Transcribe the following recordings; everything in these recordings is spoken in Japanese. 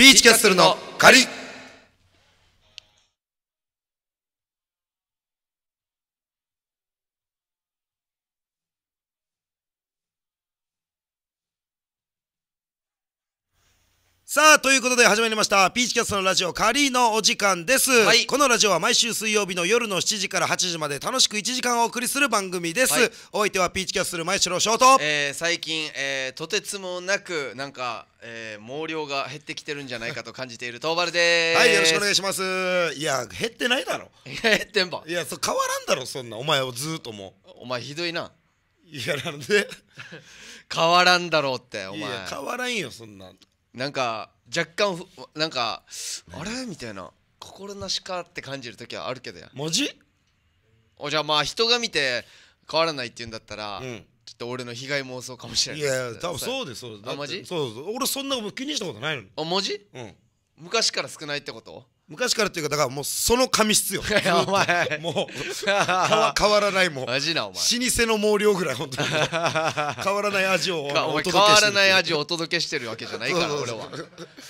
ビーチキャッスルの仮さあ、ということで始まりました、ピーチキャストのラジオ、カリーのお時間です、はい、このラジオは毎週水曜日の夜の7時から8時まで楽しく1時間お送りする番組です。はい、お相手はピーチキャストの前城翔と、えー、最近、えー、とてつもなく、なんか、えー、毛量が減ってきてるんじゃないかと感じている東原です。はい、よろしくお願いします。いや、減ってないだろ。いや、減ってんば。いや、そ変わらんだろ、そんな。お前をずっともう。お前、ひどいな。いや、なんで 変わらんだろうって、お前。変わらんよ、そんな。なんか若干ふなんかあれみたいな心なしかって感じる時はあるけどや文字おじゃあまあ人が見て変わらないって言うんだったら、うんちょっと俺の被害妄想かもしれないいやいや多分そうですそうですあマジそうそう俺そんな気にしたことないのあマジうん昔から少ないってこと昔からっていうかだからもうその紙質よ お前もう変わらないもうマジなお前老舗の毛量ぐらい本当に 変わらない味を変わらない味をお届けしてるわけじゃないから俺は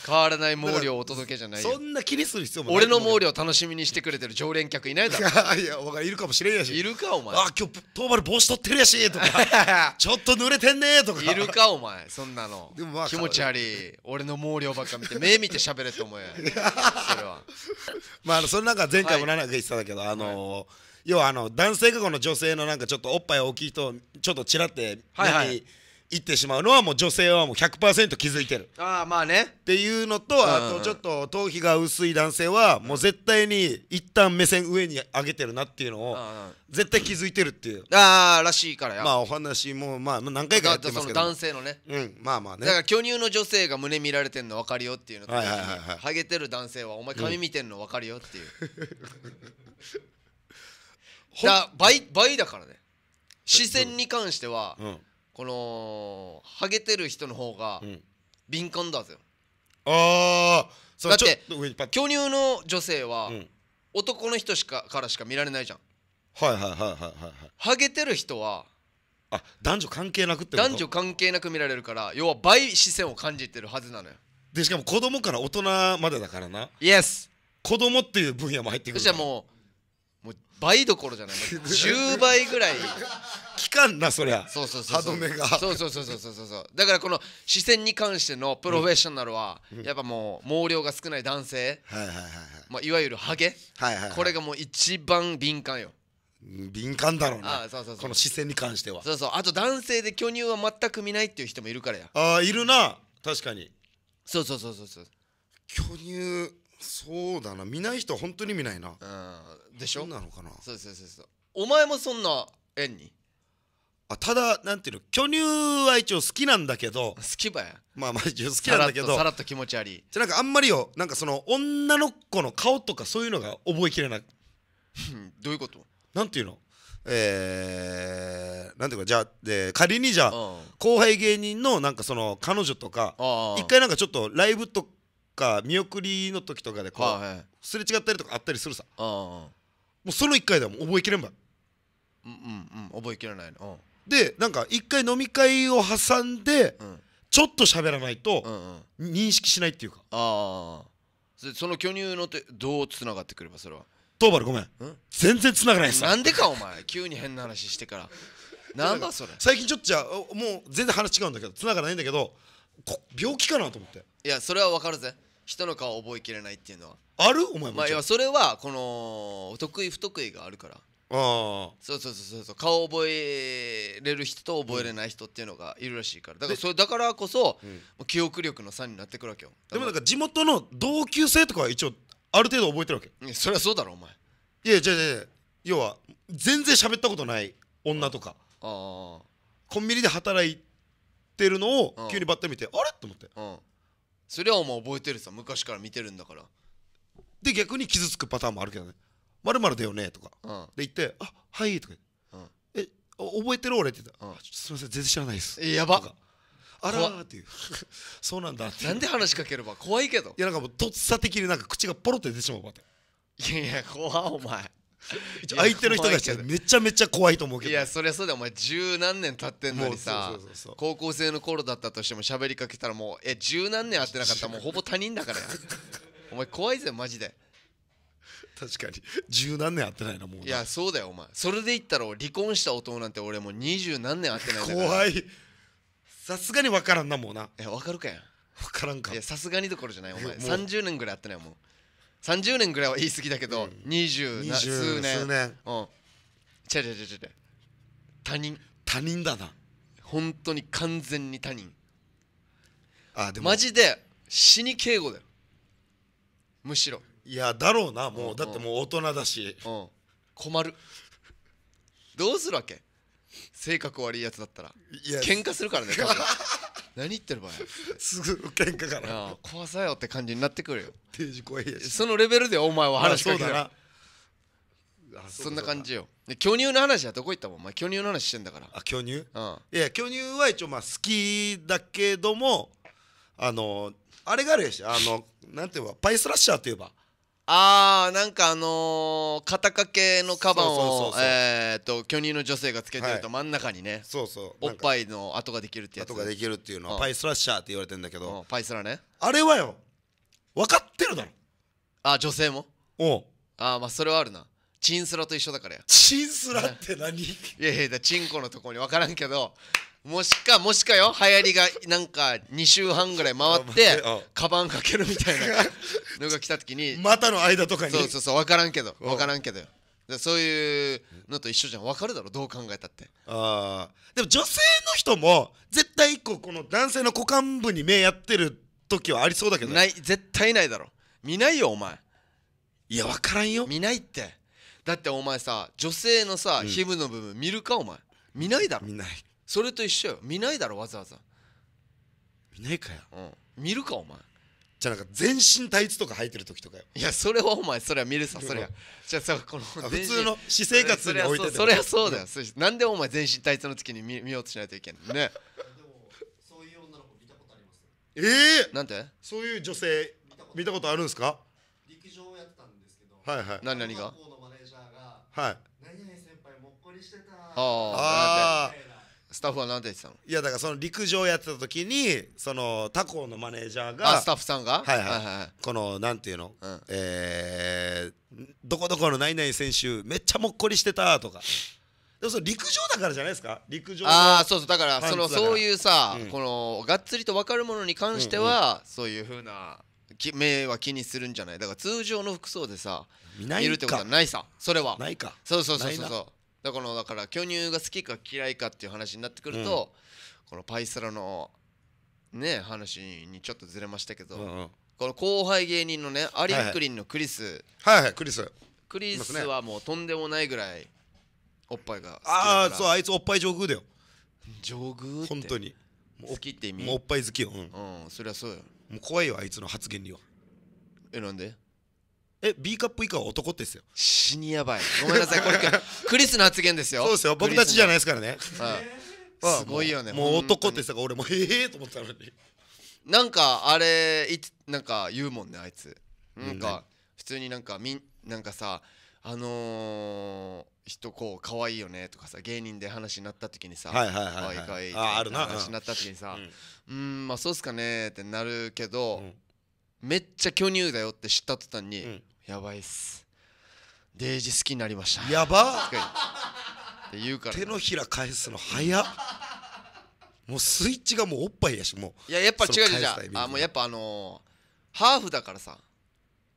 変わらない毛量をお届けじゃないそんな気にする必要もない俺の毛量楽しみにしてくれてる常連客いないだろ いやお前いるかもしれんやしいるかお前あ今日トーバル帽子取ってるやしとかちょっと濡れてんねとかいるかお前そんなのでもまあ気持ち悪い俺の毛量ばっか見て目見て喋れって思えそれは まあその中前回も奈々言ってたけど、はい、あのーはい要はあの男性がこの女性のなんかちょっとおっぱい大きい人ちょっとちらってはに行ってしまうのはもう女性はもう100%気づいてるああまあねっていうのと、あとちょっと頭皮が薄い男性はもう絶対に一旦目線上に上げてるなっていうのを絶対気づいてるっていうああらしいからやまあお話もまあ何回かやってますけど男性のねうんまあまあねだから巨乳の女性が胸見られてんの分かるよっていうのとはいはいはいハゲてる男性はお前髪見てんの分かるよっていう、だ倍倍だからね視線に関しては、うんこのハゲてる人の方が敏感だぜ、うん、ああだって巨乳の女性は、うん、男の人しかからしか見られないじゃんはいはいはいはいはいハゲてる人はあ男女関係なくって男女関係なく見られるから要は倍視線を感じてるはずなのよでしかも子供から大人までだからなイエス子供っていう分野も入ってくるそしたらももう倍どころじゃない10 倍ぐらい期間なそりゃそうそうそうそう歯止めがそうそうそうそうそうそうだからこの視線に関してのプロフェッショナルは、やっぱもう毛量が少ない男性、はいはいはいはいまあ、いわゆるハゲ、はいはいはい、これがもう一番敏感よ敏感だろうな。あそうそうそうこの視線に関してはそうそうあと男性で巨乳は全く見ないっていう人もいるからやああいるな確かにそうそうそうそうそう巨乳そうだな見ない人は本当に見ないな、うん、でしょなのかなそうそうそうそうお前もそんな縁にあただなんていうの巨乳は一応好きなんだけど好きばやまあまあ一応好きなんだけどさらっと気持ちありじゃなんかあんまりよなんかその女の子の顔とかそういうのが覚えきれないどういうことなんていうのえー、なんていうかじゃあ、仮にじゃあ、うん、後輩芸人のなんかその彼女とか一回なんかちょっとライブとか見送りの時とかでこう、はい、すれ違ったりとかあったりするさ。あうその1回だもん覚えきれんばうんうんうん覚えきれないの、でなんか1回飲み会を挟んで、うん、ちょっと喋らないと、うんうん、認識しないっていうかああその巨乳の手どうつながってくればそれはトーバルごめん全然つながないですなんでかお前急に変な話してからなんだそれ最近ちょっとじゃあもう全然話違うんだけどつながないんだけど病気かなと思っていやそれは分かるぜ人の顔覚えきれないっていうのはあるお前もまあいやそれはこの得意不得意があるからああそうそうそうそう顔を覚えれる人と覚えれない人っていうのがいるらしいからだからそれだからこそ、うん、記憶力の差になってくるわけよでもなんか地元の同級生とかは一応ある程度覚えてるわけいやそりゃそうだろお前いやいやいや要は全然喋ったことない女とかああコンビニで働いてるのを急にバッて見てあれと思ってそれはもう覚えてるさ昔から見てるんだからで逆に傷つくパターンもあるけどね「まるだよね」とか、うん、で言って「あはい」とかっうん、え覚えてる俺」って言ったら、うん、すみません全然知らないです」えやばっあらーっていう そうなんだってなんで話しかければ怖いけどいやなんかもうとっさ的になんか口がポロって出てしまうわっていやいや怖お前相手の人たちめちゃめちゃ怖いと思うけどいやそりゃそうだお前十何年経ってんのにさ高校生の頃だったとしても喋りかけたらもうえ十何年会ってなかったらもう ほぼ他人だからお前怖いぜマジで確かに十何年会ってないなもういやそうだよお前それで言ったら離婚した男なんて俺もう二十何年会ってないから怖いさすがに分からんなもうないや分かるかや分からんかいやさすがにどころじゃないお前30年ぐらい会ってないもん30年ぐらいは言い過ぎだけど、二、0十、数年数年うんちゃちゃちゃちゃ他人他人だな本当に完全に他人あでもマジで死に敬語だよむしろいやだろうなもう、うんだってもう大人だし、うん、困るどうするわけ性格悪いやつだったらいや喧嘩するからね 何言ってる場合 すぐ喧嘩からな怖さよって感じになってくるよ定時怖いやしそのレベルでお前は話しかけたらそんな感じよで巨乳の話はどこ行ったもんお前巨乳の話してんだからあ巨乳うんいや巨乳は一応まあ好きだけどもあのあれがあるやしあのなんていうかパイスラッシャーといえばああなんかあのー、肩掛けのカバンをえっ、と巨乳の女性がつけてると真ん中にね、はい、そうそうおっぱいの跡ができるってやつ跡ができるっていうのは、パイスラッシャーって言われてんだけど、パイスラねあれはよ分かってるだろあ女性もおあまあそれはあるなチンスラと一緒だからやチンスラって何 いやいやチンコのとこに分からんけどもしかもしかよ流行りがなんか2週半ぐらい回ってカバンかけるみたいな のが来た時に股の間とかにそうそうそう分からんけど分からんけどそういうのと一緒じゃん分かるだろどう考えたってああでも女性の人も絶対一個この男性の股間部に目やってる時はありそうだけど、ない絶対ないだろ見ないよお前いや分からんよ見ないってだってお前さ女性のさ、ヒムの部分見るかお前見ないだろ見ないそれと一緒よ見ないだろわざわざ、見ないかようん、見るかお前じゃあなんか全身タイツとか履いてる時とかよいやそれはお前それは見るさそれはじゃあさこの普通の私生活においててそれはそうそそうだよ、なんでお前全身タイツの月に見見ようとしないといけんねそういう女の子見たことありますええなんてそういう女性見たことあるんですか陸上をやってたんですけどはいはい何何が高校のマネージャーがはい何々先輩もっこりしてたああああスタッフは何て言ってたのいやだからその陸上やってた時にその他校のマネージャーがあスタッフさんがはいはいはいこのなんていうの、うんえーどこどこの何々選手めっちゃもっこりしてたとかでもそ陸上だからじゃないですか陸上ああそうそうだからそだのからそういうさ、うんこのがっつりと分かるものに関しては、そういうふうなき目は気にするんじゃないだから通常の服装でさ見ないるってことはないさそれはないかそうそうそうそうそうだからだから巨乳が好きか嫌いかっていう話になってくると、このパイスラのね話にちょっとずれましたけど、うんこの後輩芸人のねアリックリンのクリスはいはい、はいはい、クリスクリスはもうとんでもないぐらいおっぱいがああそうあいつおっぱい上空だよ上空って本当に好きって意味もうおっぱい好きようん、うん、そりゃそうよもう怖いよあいつの発言にはえなんでえ B カップ以下は男ですよ死にやばいごめんなさいこれクリスの発言ですよそうですよ僕たちじゃないですからね、うん、すごいよねもう男ってさ俺もええと思ったのになんかあれいなんか言うもんねあいつなんか普通になんかみんなんかさあのー、人こう可愛いよねとかさ芸人で話になった時にさ可愛、はいはい、い可あいっ話になった時にさうんまあそうっすかねってなるけど、めっちゃ巨乳だよって知った途端に、うんやばいっすデージ好きになりましたやばって言うから手のひら返すの早っもうスイッチがもうおっぱいやしもういややっぱ違うじゃんあもうやっぱあのー、ハーフだからさ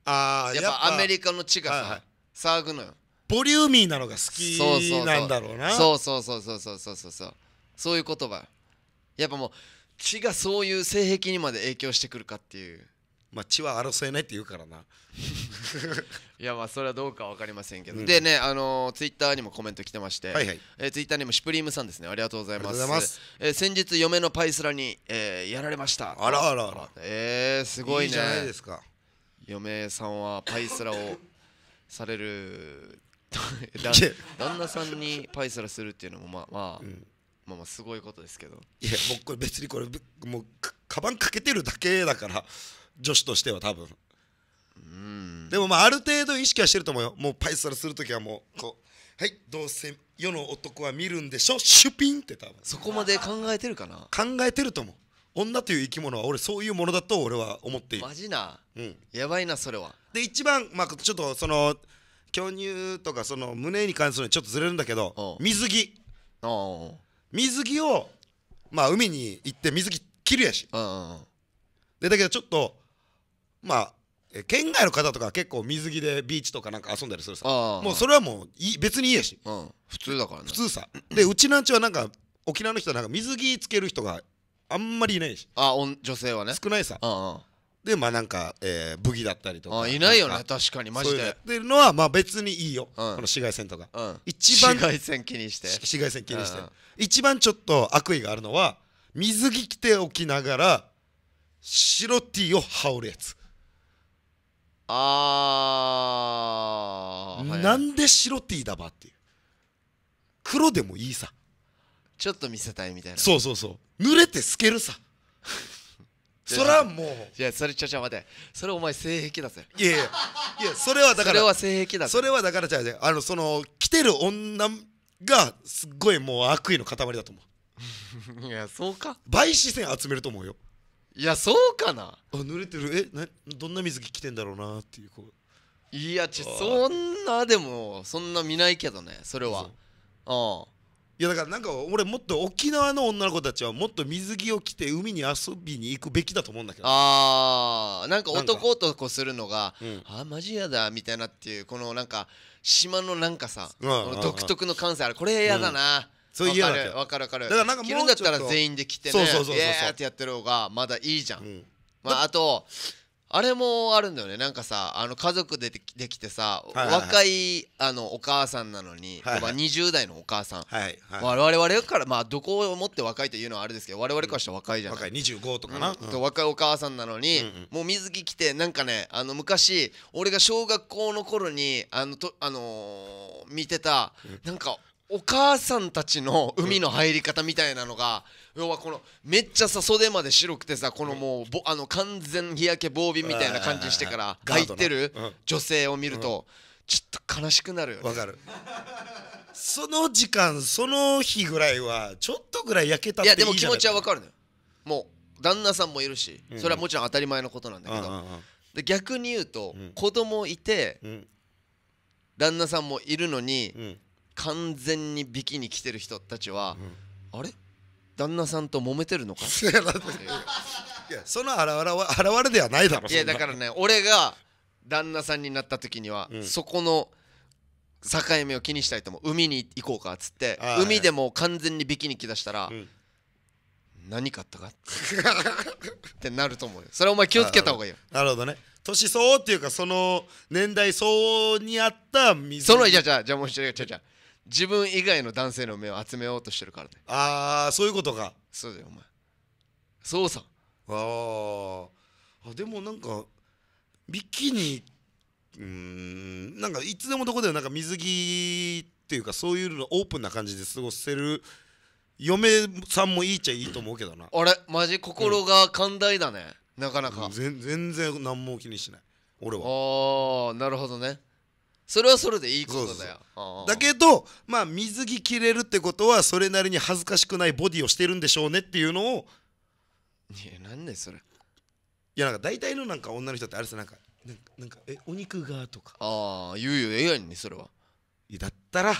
あやっぱアメリカの血がさ、はいはい、騒ぐのよボリューミーなのが好きなんだろうなそうそうそうそうそうそうそうそうそういう言葉やっぱもう血がそういう性癖にまで影響してくるかっていうまあ、血は争えないって言うからな いやまあそれはどうか分かりませんけど、うん、でねあのー、ツイッターにもコメント来てまして、はいはい、えー、ツイッターにもシュプリームさんですねありがとうございますえー、先日嫁のパイスラに、えやられましたあらあらあらえー、すごいね嫁さんはパイスラを される 旦那さんにパイスラするっていうのもまあまあ、うんまあ、まあすごいことですけどいや僕これ別にこれもうかばんかけてるだけだから女子としては多分うんでもまあある程度意識はしてると思うよもうパイソルするときはもうこうはいどうせ世の男は見るんでしょシュピンって多分そこまで考えてるかな考えてると思う女という生き物は俺そういうものだと俺は思っているマジな、うん、やばいなそれはで一番まあちょっとその巨乳とかその胸に関するのちょっとずれるんだけど水着水着をまあ海に行って水着着るやしでだけどちょっとまあ県外の方とか結構水着でビーチとかなんか遊んだりするさもうそれはもうい別にいいやし、うん、普通だからね普通さでうちのうちはなんか沖縄の人はなんか水着つける人があんまりいないしあ女性はね少ないさでまあなんか、えー、武器だったりとかいないよね確かにマジでっていうのはまあ別にいいよ、うん、この紫外線とか、うん、一番紫外線気にして紫外線気にして、うん、一番ちょっと悪意があるのは水着着ておきながら白 T を羽織るやつあー、なんで白 T だばっていう黒でもいいさちょっと見せたいみたいなそうそうそう濡れて透けるさ それはもういやそれちょちょ待てそれお前性癖だぜいやいやいやそれはだからそれは性癖だそれはだからじゃああのその来てる女がすっごいもう悪意の塊だと思う いやそうか陪視線集めると思うよいやそうかなあ濡れてるえなどんな水着着てんだろうなっていうこういやちそんなでもそんな見ないけどねそれはあんいやだからなんか俺もっと沖縄の女の子たちはもっと水着を着て海に遊びに行くべきだと思うんだけどあーなんか男男するのがうんあーマジやだみたいなっていうこのなんか島のなんかさ、うん独特の感性あれこれやだな、そういうわけわかるわかるだからなんかもう着るんだったら全員で着てねそうそうそうそうそうってやってる方がまだいいじゃん、うんまあ、あとあれもあるんだよねなんかさあの家族でできてさ、はいはいはい、若いあのお母さんなのに、はいはい、まあ、20代のお母さん、はいはい、我々から、まあ、どこをもって若いというのはあれですけど我々からしたら若いじゃない、うん、若い25とかな、うんうん、若いお母さんなのに、うんうん、もう水着着てなんかねあの昔俺が小学校の頃にあのと、あのー、見てた、うん、なんかお母さんたちの海の入り方みたいなのが、要はこのめっちゃさ袖まで白くてさこのもうぼあの完全日焼け防備みたいな感じにしてから入ってる女性を見ると、ちょっと悲しくなるよねわかるその時間その日ぐらいはちょっとぐらい焼けたっていいやでも気持ちはわかるのよもう旦那さんもいるしそれはもちろん当たり前のことなんだけどで逆に言うと、うん子供いて、うん旦那さんもいるのに、うん完全にビキに来てる人たちは、うん、あれ旦那さんと揉めてるのか その現れ現れではないだろいやだからね俺が旦那さんになった時には、うん、そこの境目を気にしたいと思う海に行こうかっつって海でも完全にビキに来だしたら、うん、何買ったかって なると思うよそれお前気をつけた方がいいよなるほどね年相応っていうかその年代相応にあった水そのじゃじゃじゃもう一人じゃじゃ自分以外の男性の目を集めようとしてるからねああそういうことかそうだよお前そうさああでもなんかビキニうんなんかいつでもどこでもなんか水着っていうかそういうのオープンな感じで過ごせる嫁さんもいいっちゃいいと思うけどなあれマジ心が寛大だね、なかなか全然何も気にしない俺はああなるほどねそれはそれでいいことだよだけどまあ水着着れるってことはそれなりに恥ずかしくないボディをしてるんでしょうねっていうのをいやなんでそれいやなんか大体のなんか女の人ってあれさなんかなんかえお肉がとかああ言うよええやんねそれはだったら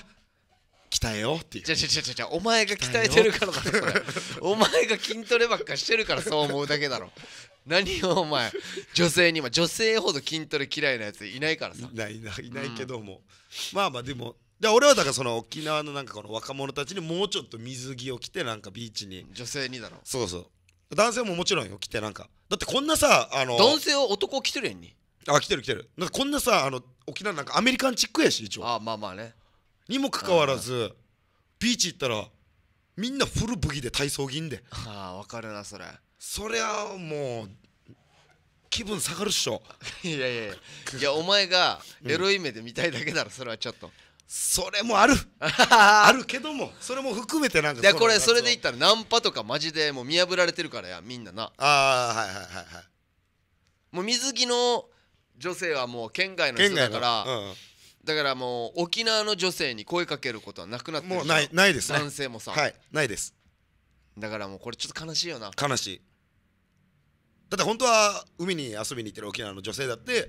鍛えようっていうじゃじゃじゃじゃお前が鍛えてるからだろお前が筋トレばっかしてるからそう思うだけだろ何をお前女性には、女性ほど筋トレ嫌いなやついないからさいないいないいないけども、うん、まあまあでもで俺はだからその沖縄のなんかこの若者たちにもうちょっと水着を着てなんかビーチに女性にだろそうそう男性ももちろんよ着てなんかだってこんなさあの男性は男着てるやんにあ来てる来てるなんかこんなさあの沖縄なんかアメリカンチックやし一応あまあまあねにもかかわらずビーチ行ったらみんなフルブギで体操着んでああわかるなそれそりゃもう気分下がるっしょ いやいやいやいやお前がエロい目で見たいだけならそれはちょっと、それもある あるけどもそれも含めてなんかいやこれそれで言ったらナンパとかマジでもう見破られてるからやみんななああはいはいはいはいもう水着の女性はもう県外の人だから、うん、だからもう沖縄の女性に声かけることはなくなってるもうないないですね男性もさ、はいないですだからもうこれちょっと悲しいよな悲しいだって本当は海に遊びに行ってる沖縄の女性だって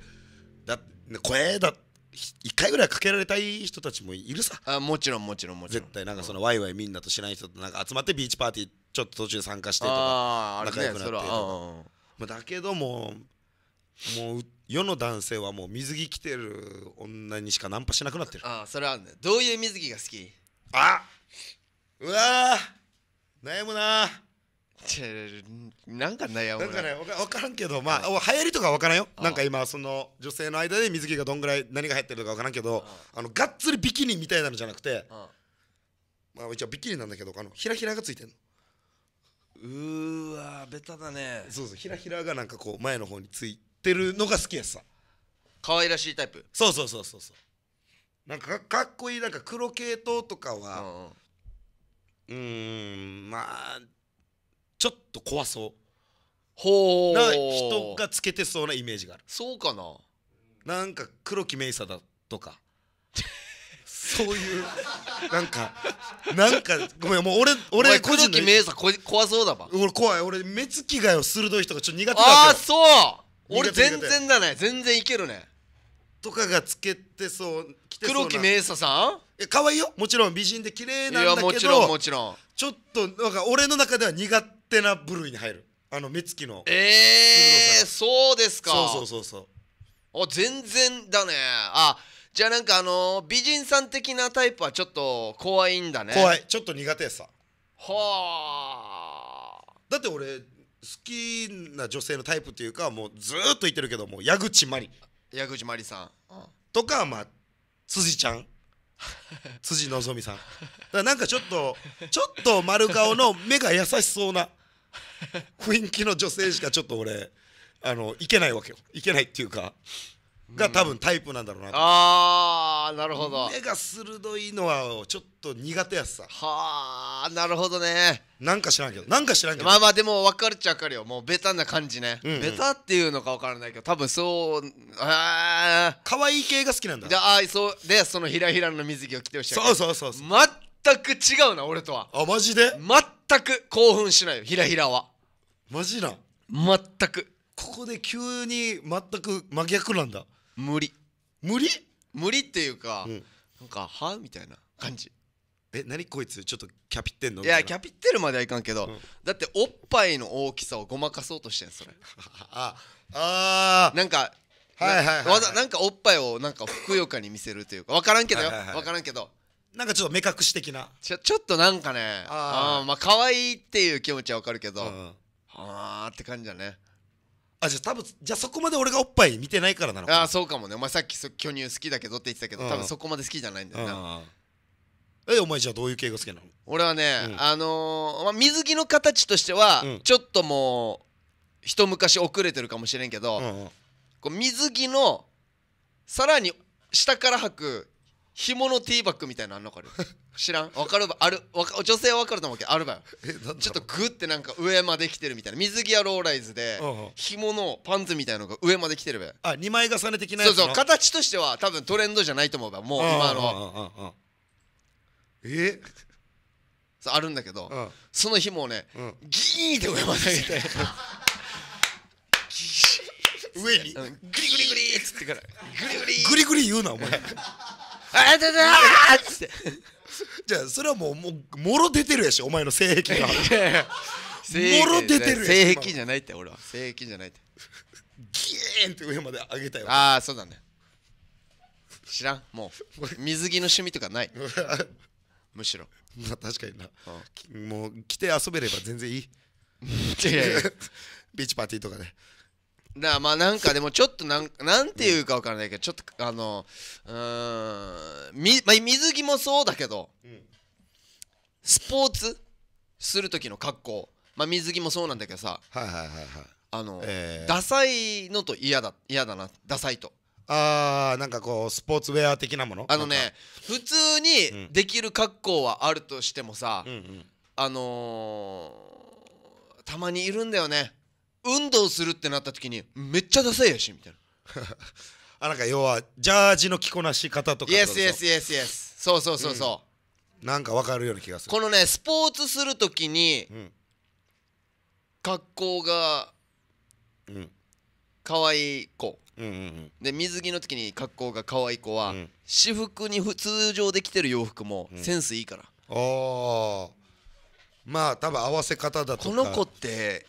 だ声だ一回ぐらいかけられたい人たちもいるさあもちろんもちろんもちろん絶対なんかそのワイワイみんなと知らない人となんか集まってビーチパーティーちょっと途中参加してとか仲良くなってとか、まあ、だけどももう世の男性はもう水着着てる女にしかナンパしなくなってるああそれはあるねどういう水着が好きあうわ悩むなちなんか悩むななんかね分からんけどまあ、はい、流行りとか分からんよなんか今その女性の間で水着がどんぐらい何が入ってるか分からんけどあのがっつりビキニみたいなのじゃなくてまあ一応ビキニなんだけどあのひらひらがついてんのうーわベタだねそうそうひらひらがなんかこう前の方についてってるのが好きやさ可愛らしいタイプそうそうそうそうそうなんかかっこいいなんか黒系統とかはうんまあちょっと怖そうほうな人がつけてそうなイメージがあるそうかななんか黒木メイサだとかそういうなんかなんかごめんもう俺俺個人の黒木メイサ怖そうだわ俺怖い俺目つきがよ鋭い人がちょっと苦手だああそう俺全然だね全然いけるねとかがつけてそうてそう黒木明紗さんえ可愛いよもちろん美人で綺麗なんだけどいやもちろんもちろんちょっとなんか俺の中では苦手な部類に入るあの目つきのええー、そうですかそうそうそうそうあ全然だねあじゃあなんかあのー、美人さん的なタイプはちょっと怖いんだね怖いちょっと苦手さはあだって俺好きな女性のタイプというかもうずっと言ってるけども矢口真理矢口真理さん、とかまあ辻ちゃん 辻希美さんだからなんかちょっとちょっと丸顔の目が優しそうな雰囲気の女性しかちょっと俺あのいけないわけよいけないっていうかが多分タイプなんだろうなああなるほど目が鋭いのはちょっと苦手やさはあなるほどねなんか知らんけどなんか知らんけどまあまあでも分かるっちゃ分かるよもうベタな感じね、うんうん、ベタっていうのか分からないけど多分そうああ可愛い系が好きなんだでああそうでそのひらひらの水着を着てほしいそうそうそうそう全く違うな俺とはあマジで全く興奮しないよひらひらはマジな全くここで急に全く真逆なんだ無理無理無理っていうか、うん、なんかはみたいな感じえ何こいつちょっとキャピってんのいやキャピってるまではいかんけど、うん、だっておっぱいの大きさをごまかそうとしてんそれ ああなんかはいはいはい、はい、わざなんかおっぱいをなんかふくよかに見せるというか分からんけどよ、はいはいはい、分からんけどなんかちょっと目隠し的なちょちょっとなんかねああまあ可愛いっていう気持ちは分かるけど、うああって感じだねあじゃあ多分じゃあそこまで俺がおっぱい見てないからなのかなああそうかもねお前さっき巨乳好きだけどって言ってたけど、うん、多分そこまで好きじゃないんだよな、うん、えお前じゃあどういう系が好きなの俺はね、うん、あのー、まあ、水着の形としては、ちょっともう一昔遅れてるかもしれんけど、うんうん、こう水着のさらに下から履く紐のティーバッグみたいなのあんのかる 知らんわかるばあるわか女性はわかると思うけどあるばよちょっとグってなんか上まで来てるみたいな水着やローライズで、紐のパンツみたいなのが上まで来てるべあ二2枚重ね的なやつそうそう形としては多分トレンドじゃないと思うばもう今のえそうあるんだけど、その紐をね、うん、ギーンって上まで上て 上に、うん、グリグリグリっつってからグリグリグリグリ言うなお前 ああっつってじゃあそれはもうももろ出てるやしお前の性癖がもろ出てるやし性癖じゃないって俺は性癖じゃないってギーンって上まで上げたよああそうだね知らんもう水着の趣味とかないむしろまあ確かにな、もう来て遊べれば全然いいいやいやビーチパーティーとかで、ね、だまあなんかでもちょっとなんなんていうかわからないけどちょっとあのうんみ、まあ、水着もそうだけど、うん、スポーツする時の格好、まあ、水着もそうなんだけどさあの、えー、ダサいのと嫌だ嫌だなダサいとあーなんかこうスポーツウェア的なものあのね普通にできる格好はあるとしてもさ、うんうん、あのー、たまにいるんだよね運動するってなった時にめっちゃダサいやしみたいな あなんか要はジャージの着こなし方とかイエスイエスイエスイエスそうそうそうそう、うん、なんかわかるような気がするこのねスポーツする時に、うん、格好が、うん、いい子、うんうんうん、で水着の時に格好がかわいい子は、うん、私服に通常できてる洋服もセンスいいから、うん、あまあ多分合わせ方だとかこの子って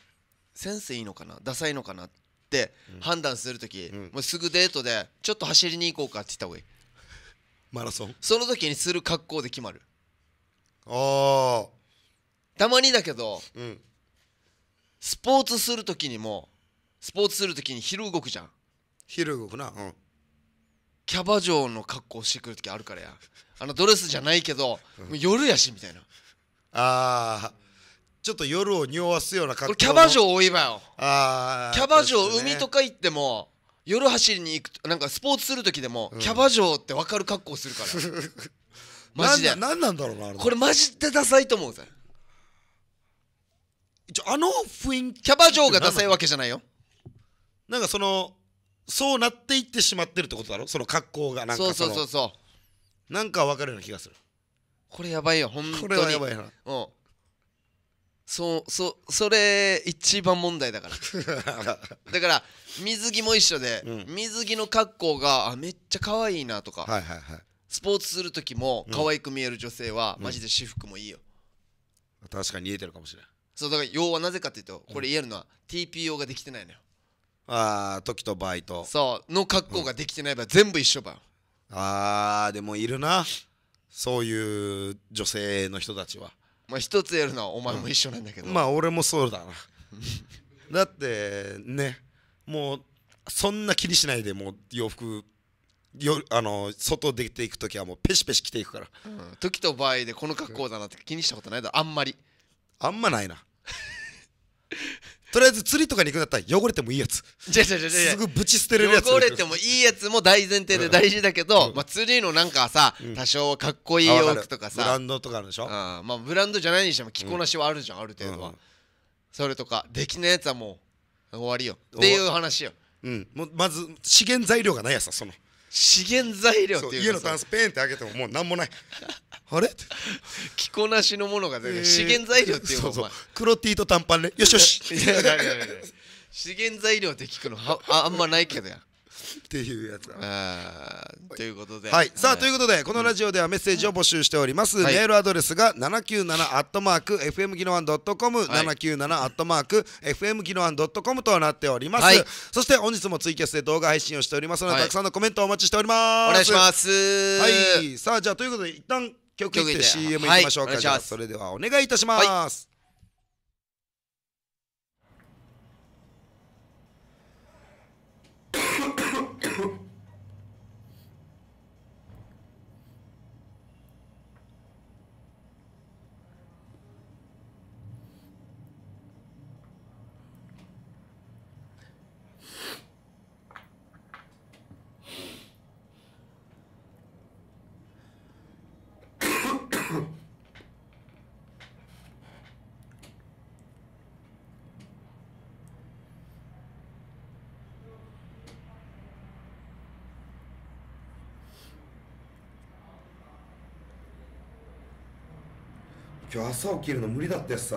センスいいのかなダサいのかなって判断する時、うん、もうすぐデートでちょっと走りに行こうかって言った方がいいマラソンその時にする格好で決まるあたまにだけど、うん、スポーツする時にもスポーツする時に昼動くじゃん昼動くなうんキャバ嬢の格好してくる時あるからやあのドレスじゃないけど、うん、夜やしみたいなああちょっと夜を匂わすような格好キャバ嬢多いわよあキャバ嬢、ね、海とか行っても夜走りに行くなんかスポーツする時でも、うん、キャバ嬢って分かる格好するから マジで何なんだろうなこれマジでダサいと思うぜあの雰囲気キャバ嬢がダサいわけじゃないよなんかそのそうなっていってしまってるってことだろその格好がなんかそうそうそうそうなんか分かるような気がするこれやばいよん当にこれはやばいなうんそそそれ一番問題だから だから水着も一緒で、うん水着の格好があめっちゃ可愛いなとか、はいはいはいスポーツする時も可愛く見える女性は、マジで私服もいいよ確かに言えてるかもしれんそうだから要はなぜかっていうとこれ言えるのは TPO ができてないのよああ時と場合とそうの格好ができてない場合全部一緒ばよああでもいるなそういう女性の人たちはまあ一つやるのはお前も一緒なんだけど、まあ俺もそうだな だってねもうそんな気にしないでもう洋服よあの外出ていく時はもうペシペシ着ていくから、うん、時と場合でこの格好だなって気にしたことないだろあんまりあんまないなとりあえず釣りとかに行くんだったら汚れてもいいやつじゃじゃじゃじゃすぐぶち捨てれるやつ汚れてもいいやつも大前提で大事だけど、まあ、釣りのなんかさ、多少かっこいい洋服とかさブランドとかあるでしょまあブランドじゃないにしても着こなしはあるじゃん、ある程度は、それとかできないやつはもう終わりよっていう話よ、うん、もまず資源材料がないやつはその資源材料っていう家のタンスペーンって開けてももう何もない あれ着こなしのものが、ね、資源材料っていうのそうそう黒 T と短パンねよしよし資源材料って聞くのああんまないけどやっていうやつだということで、はい、さあ、ということでこのラジオではメッセージを募集しております、メールアドレスが七七九アット 797-FM ギノワン .com、はい、797-FM ギノワントコムとなっております、そして本日もツイキャスで動画配信をしておりますので、たくさんのコメントお待ちしておりますお願いしますはいさあじゃあということで一旦曲いって CM いきましょうか、それではお願いいたします、朝起きるの無理だってさ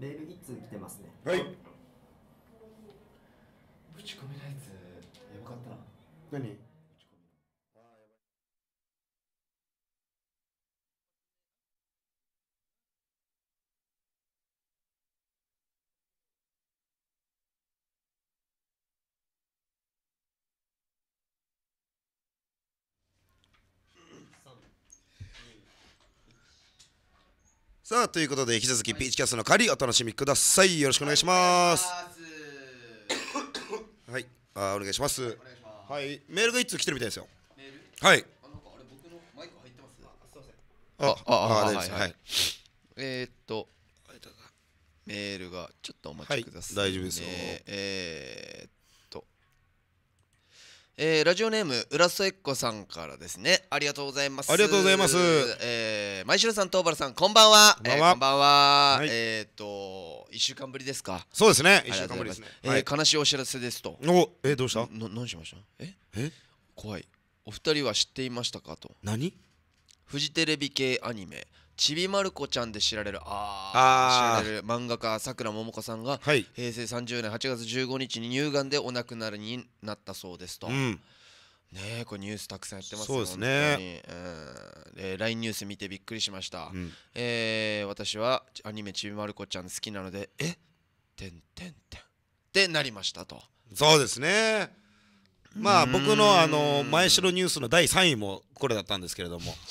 レール1通来てますねはいぶち込みのやつやばかったな何さあということで引き続きピーチキャストの狩りお楽しみくださいよろしくお願いしますはいあお願いしますはいメールが一通来てるみたいですよはいああああはいはいえっとメールがちょっとお待ちください、大丈夫ですよえっえー、ラジオネーム浦添っ子さんからですねありがとうございますありがとうございます、えー、前城さん東原さんこんばんはこんばんは、えー、こんばんは、はい、えっ、ー、と1週間ぶりですかそうですね一週間ぶりですね、はい、え悲しいお知らせですとおえー、どうしたな何しましたええ怖いお二人は知っていましたかと何フジテレビ系アニメちびまる子ちゃんで知られるああ知られる漫画家さくらももこさんが、はい、平成30年8月15日に乳がんでお亡くなりになったそうですと。うんねこれニュースたくさんやってますそうですね、えー、LINE ニュース見てびっくりしました、うん、えー、私はアニメ「ちびまる子ちゃん」好きなので「えてんてんてん」ってなりましたとそうですねまあ僕のあの前城ニュースの第3位もこれだったんですけれども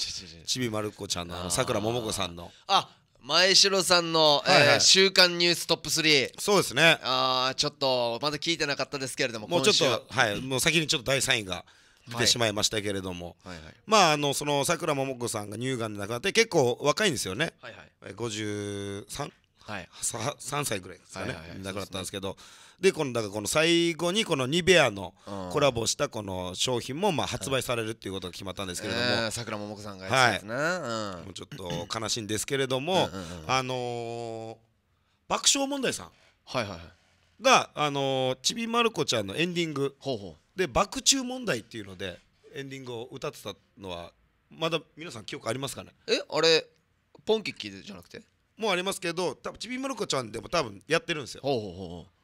ちびまる子ちゃんのさくらももこさんのあ前城さんの、はいはいえ週刊ニューストップ3」そうですねあちょっとまだ聞いてなかったですけれどももうちょっとはいもう先にちょっと第3位が出てしまいましたけれども、はいはいはい、まああのそのさくらももこさんが乳がんで亡くなって結構若いんですよね、はいはい、53?、はい、3歳ぐらいですかね、はいはいはい、亡くなったんですけど。そうそうでこのだからこの最後にこのニベアのコラボしたこの商品もまあ発売されるっていうことが決まったんですけれども、えー、桜桃子さんがやってたですね、うん、もうちょっと悲しいんですけれどもあのー、爆笑問題さんはいはい、はが、あのー、ちびまる子ちゃんのエンディングで「爆中問題」っていうのでエンディングを歌ってたのはまだ皆さん記憶ありますかねえあれポンキッキーじゃなくてもうありますけど多分ちびまる子ちゃんでも多分やってるんですよ。ほうほうほうほう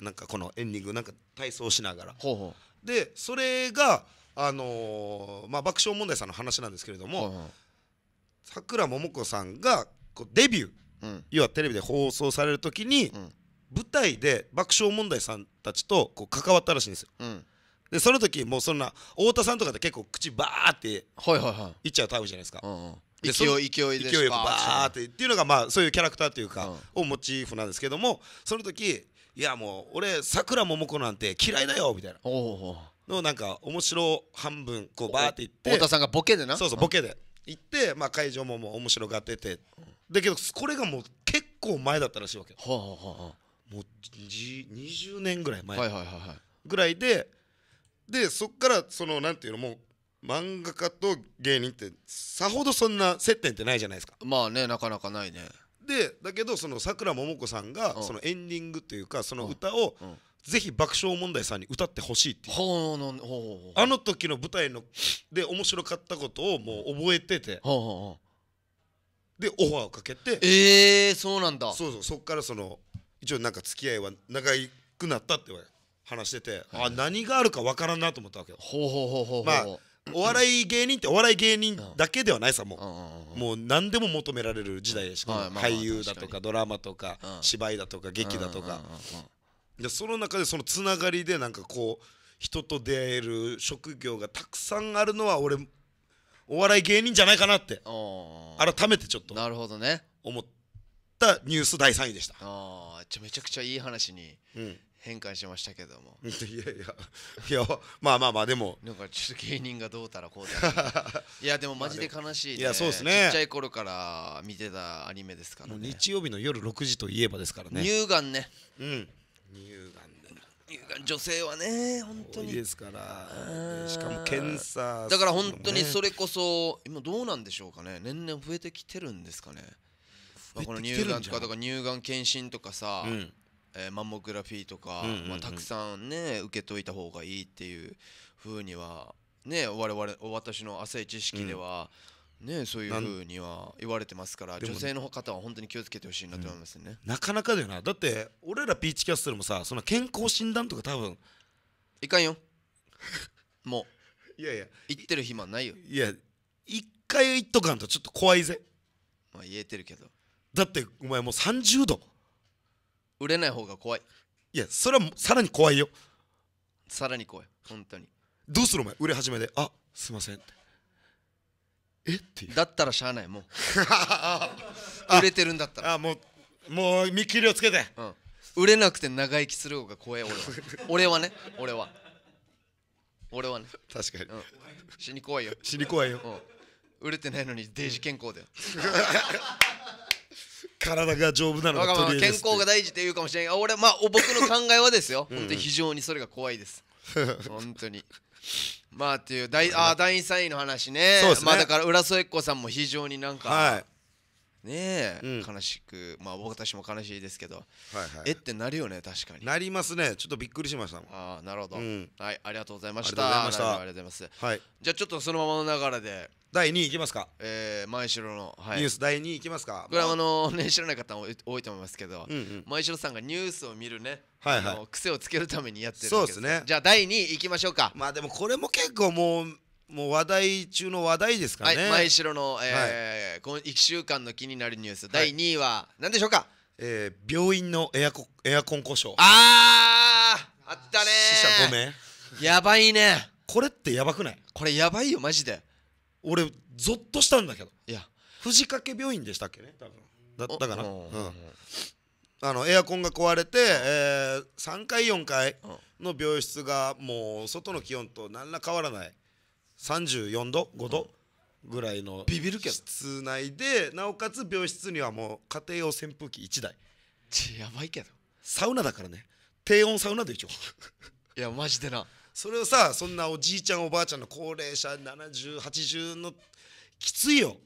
なんかこのエンディングなんか体操しながらでそれがあのー、まあ、爆笑問題さんの話なんですけれどもさくらももこさんがこうデビュー、うん、要はテレビで放送される時に、うん、舞台で爆笑問題さんたちとこう関わったらしいんですよ。うんでその時もうそんな太田さんとかって結構口バーっていっちゃうタイプじゃないですか、うんうん、で勢い勢いで勢いよくバーってっていうのがまあそういうキャラクターというかをモチーフなんですけどもその時いやもう俺さくらももこなんて嫌いだよみたいなのなんか面白半分こうバーっていって太田さんがボケでなそうそうボケで行ってまあ会場ももう面白がっててだけどこれがもう結構前だったらしいわけもう20年ぐらい前ぐらいででそっからそのなんていうのもう漫画家と芸人ってさほどそんな接点ってないじゃないですかまあねなかなかないねでだけどそのさくらももこさんがそのエンディングというかその歌をぜひ爆笑問題さんに歌ってほしいっていうあの時の舞台ので面白かったことをもう覚えててでオファーをかけてええそうなんだそうそうそっからその一応なんか付き合いは長くなったって話しててあ何があるかわからんなと思ったわけよほうほうほうほうまあお笑い芸人ってお笑い芸人だけではないさもう,、もう何でも求められる時代やし、俳優だとかドラマとか、芝居だとか劇だとか、その中でそのつながりでなんかこう人と出会える職業がたくさんあるのは俺お笑い芸人じゃないかなって改めてちょっとなるほどね思ったニュース第3位でしたあめちゃくちゃいい話に、うん、変換しましたけども いやいやいやまあまあまあでもなんかちょっと芸人がどうたらこうた いやでもマジで悲しい、ね、いやそうですねちっちゃい頃から見てたアニメですから、ね、日曜日の夜6時といえばですからね乳がんねうん乳がん女性はね本当にいいですからしかも検査だから本当にそれこそ今どうなんでしょうかね年々増えてきてるんですかねまあ、この乳がんとかとか乳がん検診とかさ、うん、えー、マンモグラフィーとか、まあ、たくさんね受けといた方がいいっていうふうにはね我々私の浅い知識では、ね、そういうふうには言われてますから女性の方は本当に気をつけてほしいなと思いますね、うん、なかなかだよなだって俺らピーチキャスルもさその健康診断とか多分いかんよ もういやいや行ってる暇ないよいや一回言っとかんとちょっと怖いぜまあ言えてるけどだってお前もう30度売れない方が怖いいやそれはさらに怖いよさらに怖い本当にどうするお前売れ始めであすいませんえってだったらしゃあないもう 売れてるんだったらあもうもう見切りをつけて、うん、売れなくて長生きする方が怖い俺は 俺はね俺は俺はね確かに、うん、死に怖いよ死に怖いよ、うん、売れてないのにデージ健康だよ 体が丈夫なのか、とあ健康が大事って言うかもしれない俺まあ僕の考えはですよ本当に非常にそれが怖いです 本当にまあっていう第あ第3位の話ねそうですねまあだから浦添子さんも非常になんか、はいねえ、うん、悲しくまあちも悲しいですけど、はいはい、えってなるよね確かになりますねちょっとびっくりしましたもんああなるほど、うん、はいありがとうございましたありがとうございますはい、じゃあちょっとそのままの流れで第2位いきますかえー、前城の、はい、ニュース第2位いきますかこれはあのー、ね知らない方も多いと思いますけど、うんうん、前城さんがニュースを見るねはいはい、癖をつけるためにやってるそうですねじゃあ第2位いきましょうかまあでもこれも結構もうもう話題中の話題ですからね。はい、前城の、えーはい、1週間の気になるニュース、第2位は何でしょうか、えー、病院のエアコエアコン故障。あーあったね死者5名。やばいね。これってやばくないこれやばいよ、マジで。俺、ゾッとしたんだけど。いや。藤掛病院でしたっけね、多分。だったかな。うん。あのエアコンが壊れて、えー、3回4回の病室がもう外の気温と何ら変わらない34度5度ぐらいの室内でなおかつ病室にはもう家庭用扇風機1台ちやばいけどサウナだからね低温サウナで一応 いやマジでなそれをさそんなおじいちゃんおばあちゃんの高齢者7080のきついよ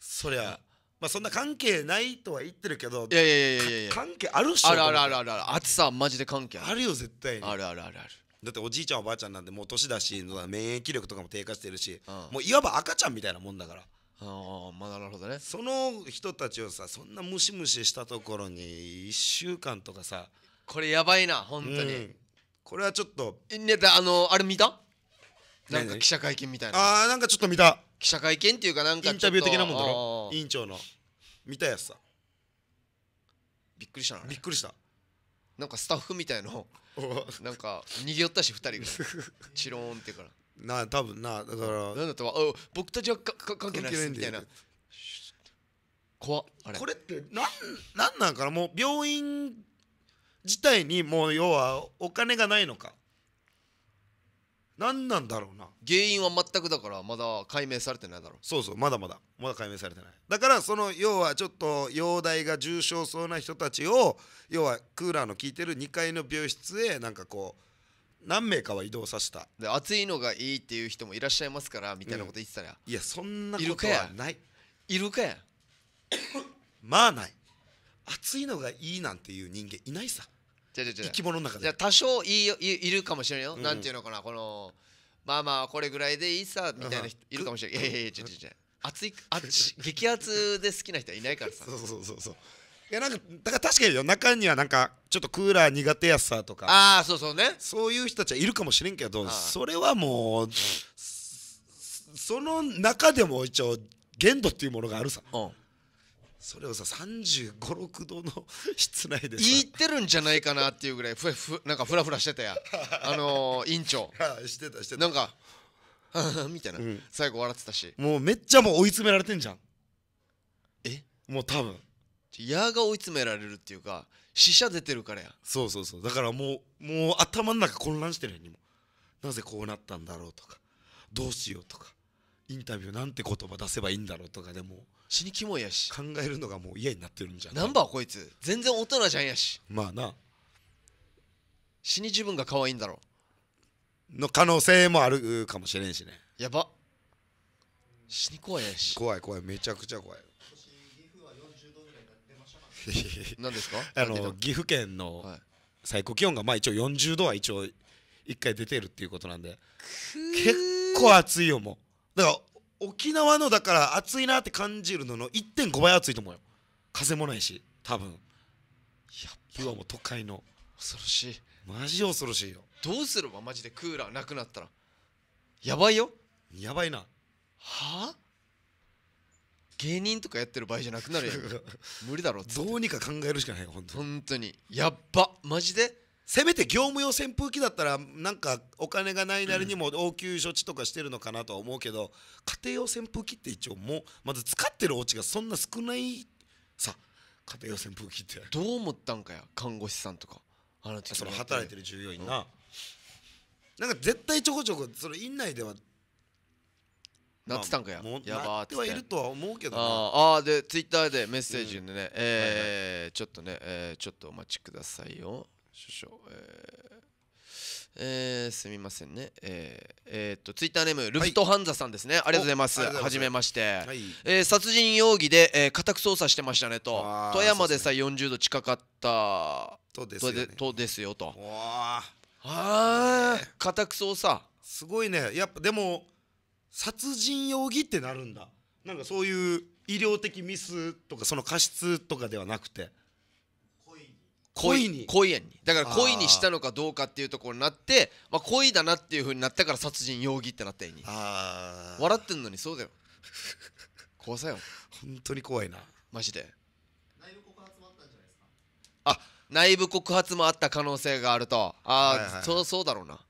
そりゃまあそんな関係ないとは言ってるけどいやいやいやいや関係あるっしょあるあるあるある暑さマジで関係あるあるよ絶対にあるあるあるあるだっておじいちゃんおばあちゃんなんてもう年だし免疫力とかも低下してるし、うん、もういわば赤ちゃんみたいなもんだからあまあなるほどねその人たちをさそんなムシムシしたところに1週間とかさこれやばいな本当に、うん、これはちょっとねあのあれ見たなんか記者会見みたいなあなんかちょっと見た記者会見っていうかなんかインタビュー的なもんだろ委員長の見たやつさびっくりしたびっくりしたなんかスタッフみたいの なんか逃げ寄ったし2人が チローンってからなあ多分なだからなんだったら僕たちはかか関係ないですみたいな怖っあれこれってなんなんなんかなもう病院自体にもう要はお金がないのか何なんだろうな原因は全くだからまだ解明されてないだろうそうそうまだまだまだ解明されてないだからその要はちょっと容体が重症そうな人たちを要はクーラーの効いてる2階の病室へなんかこう何名かは移動させたで暑いのがいいっていう人もいらっしゃいますからみたいなこと言ってたら、いやそんなことはないいるかやまあない暑いのがいいなんていう人間いないさ生き物の中で多少いいいるかもしれんよ、うん、なんていうのかなこのまあまあこれぐらいでいいさみたいな人いるかもしれないいやいやいやちょちょちょい熱 激熱で好きな人はいないからさそうそうそうそういやなんかだから確かによ中にはなんかちょっとクーラー苦手やさとかああそうそうねそういう人たちはいるかもしれんけどそれはもうその中でも一応限度っていうものがあるさ、うんそれをさ3 5六度の 室内で言ってるんじゃないかなっていうぐらいふふなんかフラフラしてたや あの院長してたしてたなんか みたいな、うん、最後笑ってたしもうめっちゃもう追い詰められてんじゃんえもう多分矢が追い詰められるっていうか死者出てるからやそうそうそうだからもうもう頭の中混乱してるやんにもなぜこうなったんだろうとかどうしようとかインタビューなんて言葉出せばいいんだろうとかでも死にキモいやし考えるのがもう嫌になってるんじゃなナンバーこいつ全然大人じゃんやしまあな死に自分が可愛いんだろの可能性もあるかもしれんしねやば死に怖いやし怖い怖いめちゃくちゃ怖い何ですか あの岐阜県の最高気温がまあ一応40度は一応一回出てるっていうことなんで結構暑いよもうだから沖縄のだから暑いなって感じるのの1.5倍暑いと思うよ風もないし多分いやっはもう都会の恐ろしいマジ恐ろしいよどうするわマジでクーラーなくなったらやばいよやばいなはあ芸人とかやってる場合じゃなくなるやん 無理だろどうにか考えるしかないよ本当に本当にやっばマジでせめて業務用扇風機だったらなんかお金がないなりにも応急処置とかしてるのかなとは思うけど家庭用扇風機って一応もうまず使ってるお家がそんな少ないさ家庭用扇風機ってどう思ったんかや看護師さんとかあのその働いてる従業員な、うん、なんか絶対ちょこちょこその院内ではなってたんかや、まあ、やばってはいるとは思うけどああでツイッターでメッセージでね、うん、えーはいはい、ちょっとね、えー、ちょっとお待ちくださいよ少々、えー、えー、すみませんね、えー、えー、っとツイッターネームルフトハンザさんですね、はい、ありがとうございますはじめまして、はい、えー、殺人容疑で、えー、家宅捜査してましたねと富山でさえ40度近かったとですよ、ね,、とですよとわあ、ね、家宅捜査すごいねやっぱでも殺人容疑ってなるんだなんかそういう医療的ミスとかその過失とかではなくて恋に恋縁にだから恋にしたのかどうかっていうところになって、まあ、恋だなっていうふうになったから殺人容疑ってなったよにあ笑ってんのにそうだよ 怖さよ本当に怖いなマジで内部告発もあったんじゃないですかあ内部告発もあった可能性があるとああ、はいはい、そうそうだろうな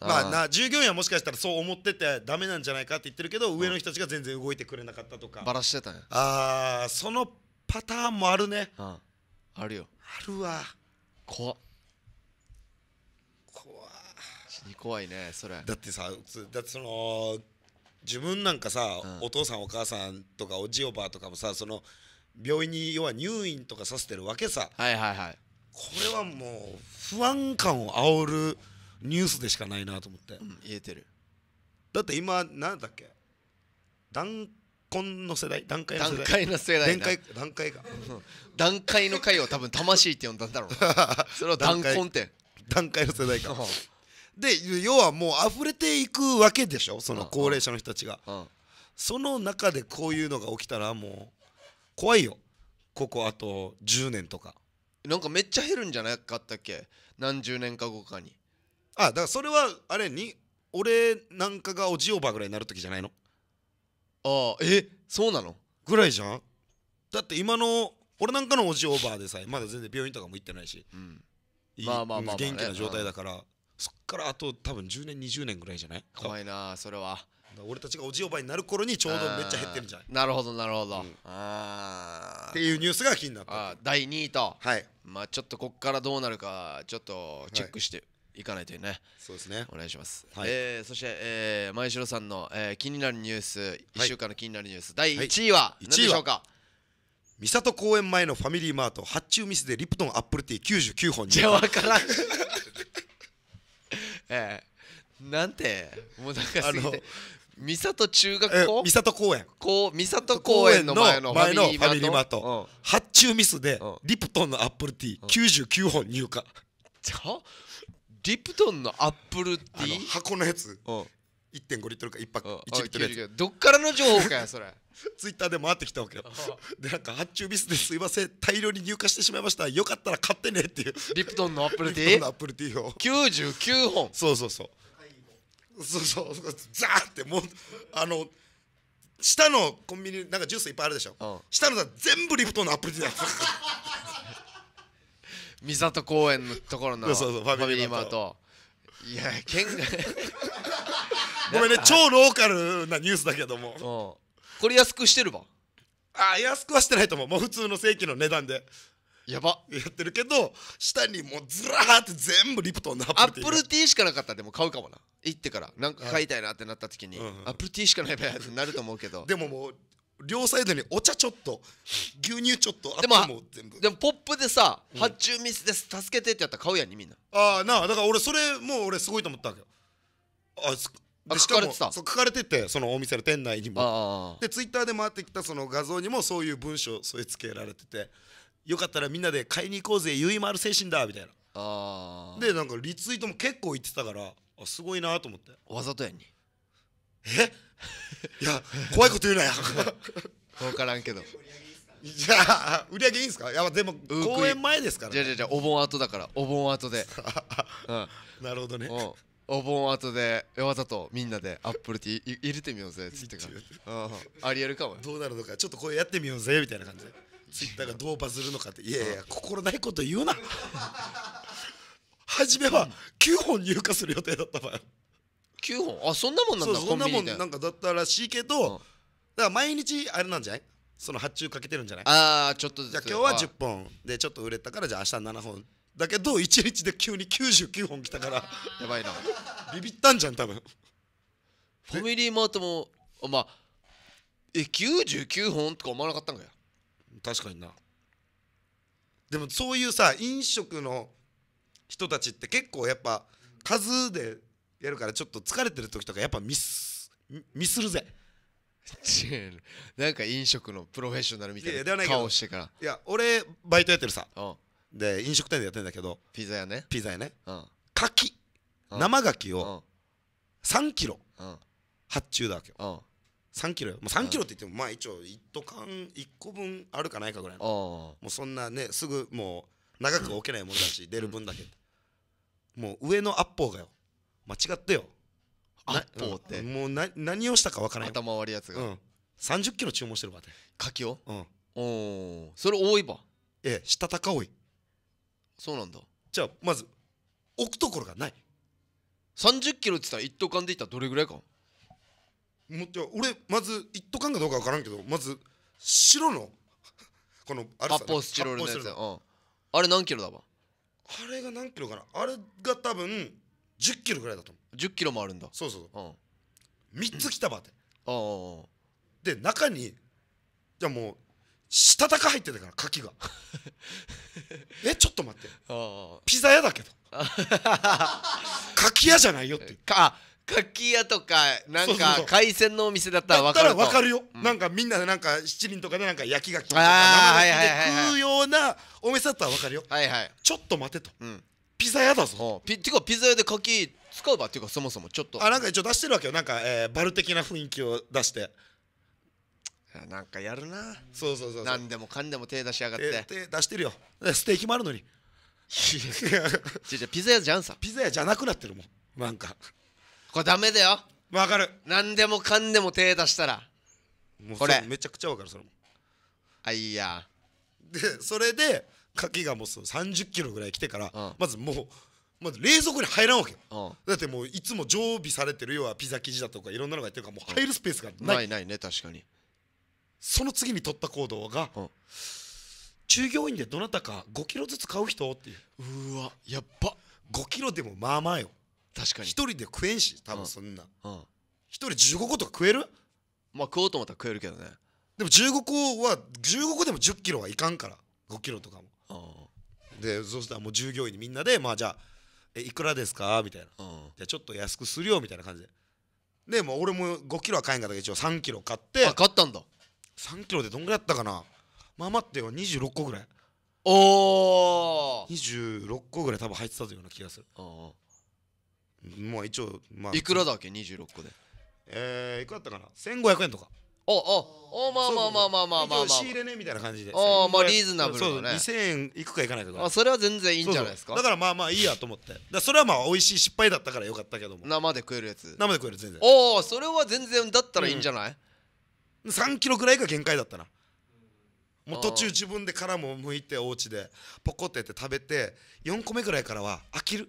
まあな従業員はもしかしたらそう思っててダメなんじゃないかって言ってるけど、うん、上の人たちが全然動いてくれなかったとかバラしてたねああそのパターンもあるね、うん、あるよあるわ怖怖死に怖いねそれだってさだってその自分なんかさ、うんお父さんお母さんとかおじおばあとかもさその病院に要は入院とかさせてるわけさはいはいはいこれはもう不安感を煽るニュースでしかないなと思って、うん言えてるだって今何だっけ段婚の世代段階の世代段階の世代段階段階か段階の回を多分魂って呼んだんだろう それは段婚って段階の世代かで要はもう溢れていくわけでしょその高齢者の人たちが、その中でこういうのが起きたらもう怖いよここあと10年とかなんかめっちゃ減るんじゃなかったっけ何十年か後かにあだからそれはあれに俺なんかがおじおばぐらいになる時じゃないのああえそうなのぐらいじゃんだって今の俺なんかのおじーバーでさえまだ全然病院とかも行ってないし、うんいまあまあまあまあね元気な状態だから、そっからあと多分10年20年ぐらいじゃない怖いなそれは俺たちがおじバーになる頃にちょうどめっちゃ減ってるんじゃないなるほどなるほど、うんあっていうニュースが気になったあ第2位とはいまあちょっとこっからどうなるかちょっとチェックしていかないというねそうですねお願いします、はい、えー、そして、えー、前城さんの、えー、気になるニュース、はい、1週間の気になるニュース第1位は何でしょうか、三郷公園前のファミリーマート発注ミスでリプトンアップルティー99本じゃ分からん えー、なんてもうなんかあの三郷中学校、三郷公園こう三郷公園の前のファミリーマート、発注ミスで、リプトンのアップルティー99本入荷、うんリプトンのアップルティー箱のやつ、1.5リットルか1パック1リットルやつどっからの情報かやそれ ツイッターで回ってきたわけよでなんか発注ミスですいません大量に入荷してしまいましたよかったら買ってねっていうリプトンのアップルティーリプトンのアップルティーを99本そうそうそうそうそうザーってもうあの下のコンビニなんかジュースいっぱいあるでしょ、うん、下の全部リプトンのアップルティーだ三郷公園のところのファミリーマートいや県外ごめんね超ローカルなニュースだけども、これ安くしてるわあ安くはしてないと思うもう普通の正規の値段でやばやってるけど下にもうずらーって全部リプトンのアップルティーアップルティーしかなかったらでも買うかもな行ってからなんか買いたいなってなった時に、アップルティーしかないべってなると思うけどでももう両サイドにお茶ちょっと牛乳ちょっとあでもっても全部でもポップでさ「発注ミスです助けて」ってやったら買うやんにみんなああなあだから俺それもう俺すごいと思ったわけよあすあ書かれてたそう書かれててそのお店の店内にもでツイッターで回ってきたその画像にもそういう文章添え付けられててよかったらみんなで買いに行こうぜゆいまる精神だみたいなああでなんかリツイートも結構言ってたからあすごいなと思ってわざとやんにえいや怖いこと言うなよ分 からんけどじゃあ売り上げいいんすかいやでも公演前ですからじゃあじゃあじゃあお盆後だからお盆後で、うんなるほどねお盆後でわざとみんなでアップルティー入れてみようぜっつってから、うん、ありえるかもどうなるのかちょっとこれやってみようぜみたいな感じでツイッターがどうバズるのかっていやいや心ないこと言うな初めは9本入荷する予定だったわよ9本あそんなもんなんだそそんなもんなんかだったらしいけど、うん、だから毎日あれなんじゃないその発注かけてるんじゃないああちょっとじゃあ今日は10本でちょっと売れたからじゃあ明日7本だけど1日で急に99本来たから やばいなビビったんじゃん多分 ファミリーマートもまあえ99本とか思わなかったんかや確かになでもそういうさ飲食の人たちって結構やっぱ数でやるからちょっと疲れてる時とかやっぱミスミスるぜ違うなんか飲食のプロフェッショナルみたいな顔してからいや俺バイトやってるさ、うん、で飲食店でやってんだけどピザ屋ねピザ屋ね、うん、柿、うん、生柿を3キロ発注だわけよ、3キロよもう3キロって言ってもまあ一応1斗缶一個分あるかないかぐらいのもうそんなねすぐもう長く置けないものだし出る分だけもう上のアッポーがよ間違ったよアッってもうな何をしたか分からない頭悪いやつが、うん、3 0キロ注文してるわって柿をうんおそれ多いばええしたたか多いそうなんだじゃあまず置くところがない3 0キロって言ったら一斗缶でいったらどれぐらいかもじゃ俺まず一斗缶かどうか分からんけどまず白の このあれ発泡スチロールのやつ、うあれ何キロだわあれが何キロかなあれが多分10キロぐらいだと思う10キロもあるんだそうそうそう、うん、3つ来たばってああで中にじゃもうしたたか入ってたから牡蠣が えちょっと待ってピザ屋だけど牡蠣屋じゃないよってか牡蠣屋とかなんか海鮮のお店だったら分かる分かるよ、うん、なんかみんなでなんか七輪とかでなんか焼き牡蠣とかはで食うようなお店だったら分かるよ、はいはい、ちょっと待てと、うんザ屋だぞピてかピザ屋で柿使うばっていうかそもそもちょっとあなんか一応出してるわけよなんか、えー、バル的な雰囲気を出してなんかやるなそうそうそう何でもかんでも手出しやがって手出してるよステーキもあるのにピザ屋じゃんさピザ屋じゃなくなってるもんなんかこれダメだよわかる何でもかんでも手出したらこれめちゃくちゃわかるそれもあいいやでそれでカキがもう3 0キロぐらい来てから、うんまずもう。まず冷蔵庫に入らんわけようんだってもういつも常備されてる要はピザ生地だとかいろんなのが入ってるからもう入るスペースがないないないね確かにその次に取った行動が、うん従業員でどなたか5キロずつ買う人っていううわやっぱ5キロでもまあまあよ確かに一人で食えんし多分そんなうん一人15個とか食えるまあ食おうと思ったら食えるけどねでも15個は15個でも1 0キロはいかんから5キロとかもでそしたらもう従業員にみんなでまあじゃあえいくらですかみたいな、じゃあちょっと安くするよみたいな感じででも俺も5キロは買えんかったけど一応3キロ買ってあ買ったんだ3キロでどんぐらいあったかなまあ待ってよ26個ぐらいおお26個ぐらい多分入ってたというような気がするあまあ一応まあいくらだっけ26個でえー、いくらだったかな1500円とかおおおまあまあまあまあまあまあまあ仕入れねみたいな感じでああまあリーズナブルだね2000円いくかいかないとかあそれは全然いいんじゃないですかだからまあまあいいやと思ってだそれはまあ美味しい失敗だったからよかったけども生で食えるやつ生で食える全然おおそれは全然だったらいいんじゃない、うん、3キロぐらいが限界だったなもう途中自分で殻も剥いてお家でポコってって食べて4個目ぐらいからは飽きる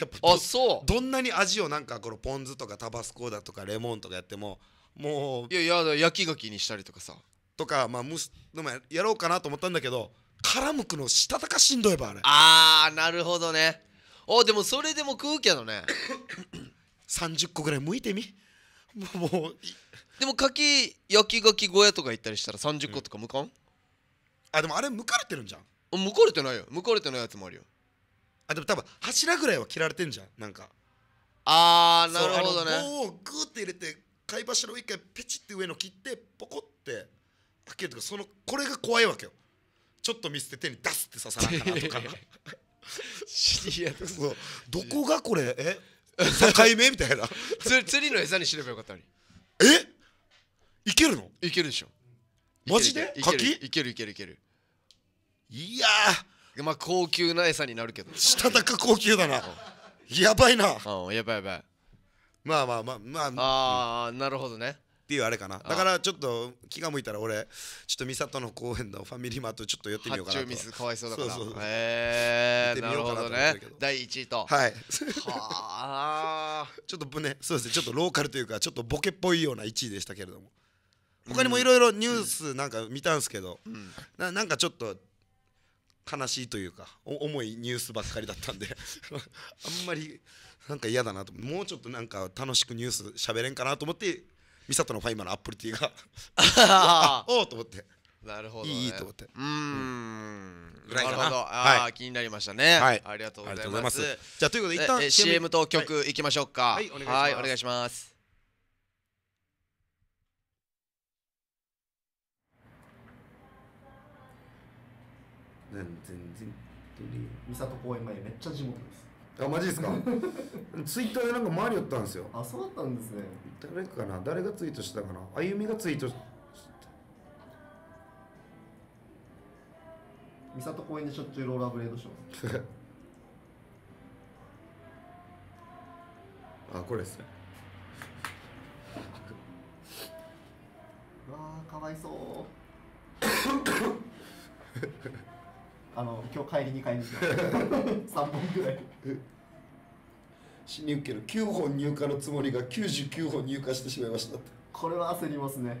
やっぱあそうどんなに味をなんかこのポン酢とかタバスコだとかレモンとかやってももういやいや焼きガキにしたりとかさとかまあむすでもやろうかなと思ったんだけど殻むくのしたたかしんどいばあれあーなるほどねおでもそれでも食うけどね30個 ぐらいむいてみもうもうでも柿焼きガキ小屋とか行ったりしたら30個とかむかん、あでもあれむかれてるんじゃんむかれてないよむかれてないやつもあるよあでも多分柱ぐらいは切られてんじゃんなんかあーなるほどねあ棒をグーって入れて貝柱を一回ペチって上の切ってポコって開けるとかそのこれが怖いわけよちょっと見せて手に出すって刺さなかなとかシリアスそうどこがこれえ境目みたいな 釣りの餌にしればよかったのにえいけるのいけるでしょマジでカキいけるいけるいけるいやまあ高級な餌になるけどしたたか高級だなやばいなやばいやばいまあまあまあまあああ、なるほどねっていうあれかなだからちょっと気が向いたら俺ちょっと美里の公園のファミリーマートちょっと寄ってみようかなとミスかわいそうだからへえなるほどね第1位とはいはあ ちょっとねそうですねちょっとローカルというかちょっとボケっぽいような1位でしたけれども他にもいろいろニュースなんか見たんですけど、うん、ななんかちょっと悲しいというか重いニュースばっかりだったんで あんまりなんか嫌だなともうちょっとなんか楽しくニュース喋れんかなと思ってミサトのファイマのアップルティーが おおと思ってなるほど、ね、いいと思ってうんぐらいかななるほどあ、はい、気になりましたね、はい、ありがとうございますじゃあということで一旦で CM と曲いきましょうかはい、お願いしますなん全然ミサト公園前めっちゃ地元ですあマジですか ツイッターでなんか周り寄ったんですよあそうだったんですね誰かな誰がツイートしたかなあゆみがツイート三郷公園でしょっちゅうローラーブレードしますあこれですねわあかわいそう あの今日帰りに買いに来また3本ぐらい死に受ける9本入荷のつもりが99本入荷してしまいましたこれは焦りますね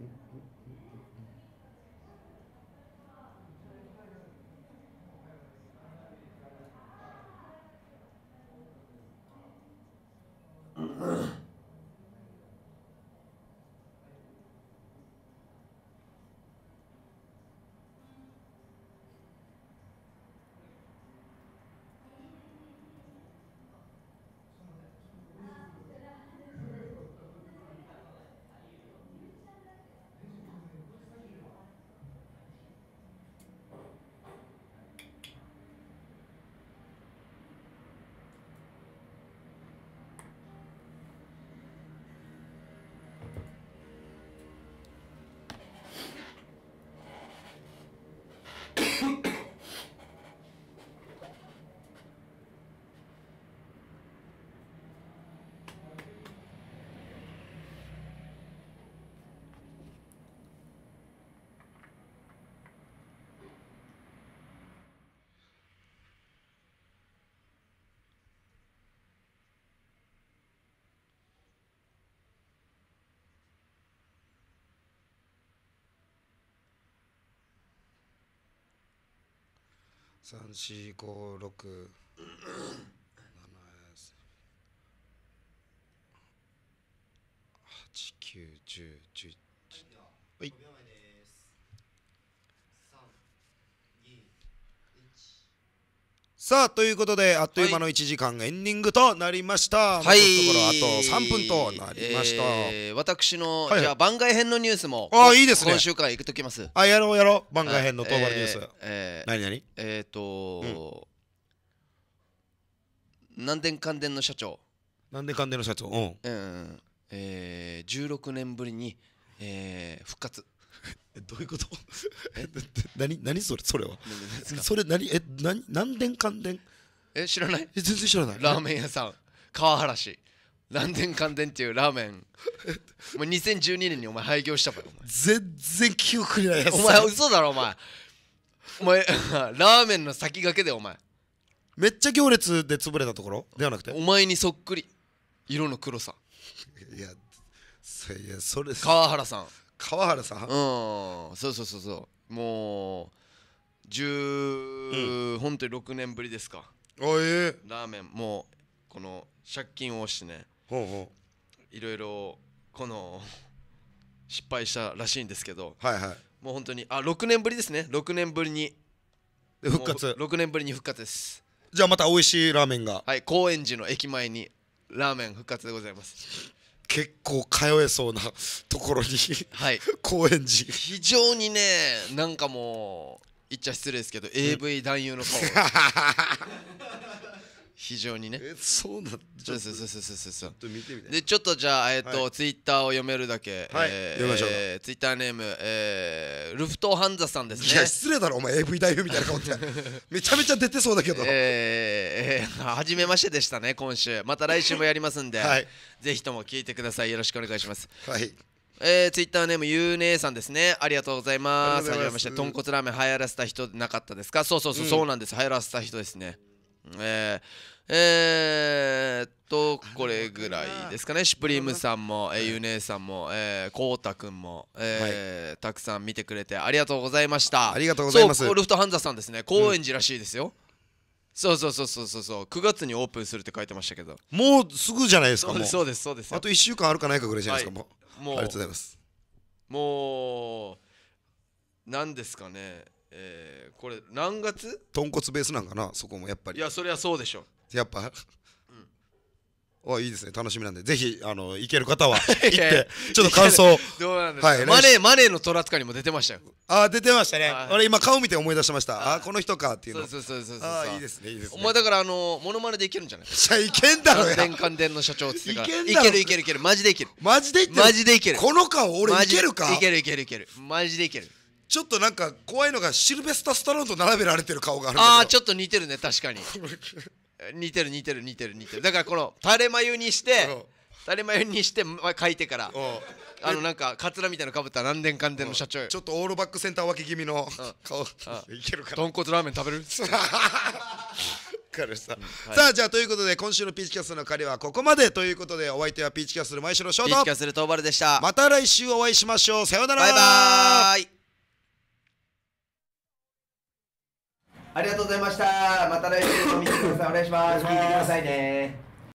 Mm-hmm. 三四五六七八九十さあということであっという間の1時間エンディングとなりました、はい、ところあと3分となりました、えー、私の、はい、じゃあ番外編のニュースもああ、いいですね今週からいくときますあやろうやろう番外編の当番ニュース、えー、何何えっ、ー、と、うん、南電関連の社長何年関連の社長うん、うん、えー、16年ぶりに、えー、復活どういうこと 何何それそれはそれ何え何何んでんえ知らないえ全然知らないラーメン屋さん川原市かんでんっていうラーメンもう2012年にお前廃業したか全然記憶にないやつお前嘘だろお前お前 ラーメンの先駆けでお前めっちゃ行列で潰れたところではなくてお前にそっくり色の黒さいやいやそれ川原さん川原さんうんそうそうそうそうもう10、うん、本当に6年ぶりですかあえー、ラーメンもうこの借金をしてねほうほういろいろこの失敗したらしいんですけどはいはいもう本当にあ6年ぶりですね6年ぶりに復活6年ぶりに復活ですじゃあまた美味しいラーメンがはい高円寺の駅前にラーメン復活でございます結構通えそうなところに、はい、高円寺非常にねなんかもう言っちゃ失礼ですけど AV 男優の顔 非常にねえそうだそそうそうそうそうそうちょっとててょっとじゃあ、えーとはいツイッターを読めるだけ、はいえ読みましょうえーツイッターネーム、えー、ルフトハンザさんですねいや失礼だろお前 AV 大夫みたいな顔って めちゃめちゃ出てそうだけど、えーえー、初めましてでしたね今週また来週もやりますんで、はいぜひとも聞いてくださいよろしくお願いしますはいえー、ツイッターネームゆうねえさんですねありがとうございますとはじめまして豚骨ラーメン流行らせた人なかったですかそうそうそう、そうなんです流行らせた人ですねえー、えー、っとこれぐらいですかねシュプリームさんも、えー、ゆねえさんも、えこうたくんも、えー、はい、たくさん見てくれてありがとうございましたありがとうございますそうルフトハンザさんですね高円寺らしいですよ、うん、そうそうそうそうそうそう9月にオープンするって書いてましたけどもうすぐじゃないですかそうですそうですあと1週間あるかないかぐらいじゃないですか、はい、もうありがとうございますもう何ですかねえー、これ何月豚骨ベースなんかなそこもやっぱりいやそりゃそうでしょやっぱおいいですね楽しみなんでぜひあの行ける方は 行ってちょっと感想どうなんですか、はい、マネーマネーの虎塚にも出てましたよあ出てましたね俺今顔見て思い出しましたあこの人かっていうのそうそうそうそうあいいですねいいですねお前だからあのモノマネでいけるんじゃないじゃいけんだろや関電の社長つってからいけるいけるいけるマジでいけるマジでいけるマジでいけるこの顔俺いけるかいけるいけるいけるマジでいけるちょっとなんか怖いのがシルベスタ・スタローンと並べられてる顔があるああちょっと似てるね確かに似てる似てる似てる似てるだからこの垂れ眉にして垂れ眉にして書いてからあのなんかカツラみたいなかぶった何年間での社長ちょっとオールバックセンター脇気味の顔いけるかな豚骨ラーメン食べるからさ、はい、さあじゃあということで今週のピーチキャストの狩りはここまでということでお相手はピーチキャストの前城翔とピーチキャストの東原でしたまた来週お会いしましょうさようならバイバーイありがとうございました。また来週も見てください。お願いします。聞いてくださいね。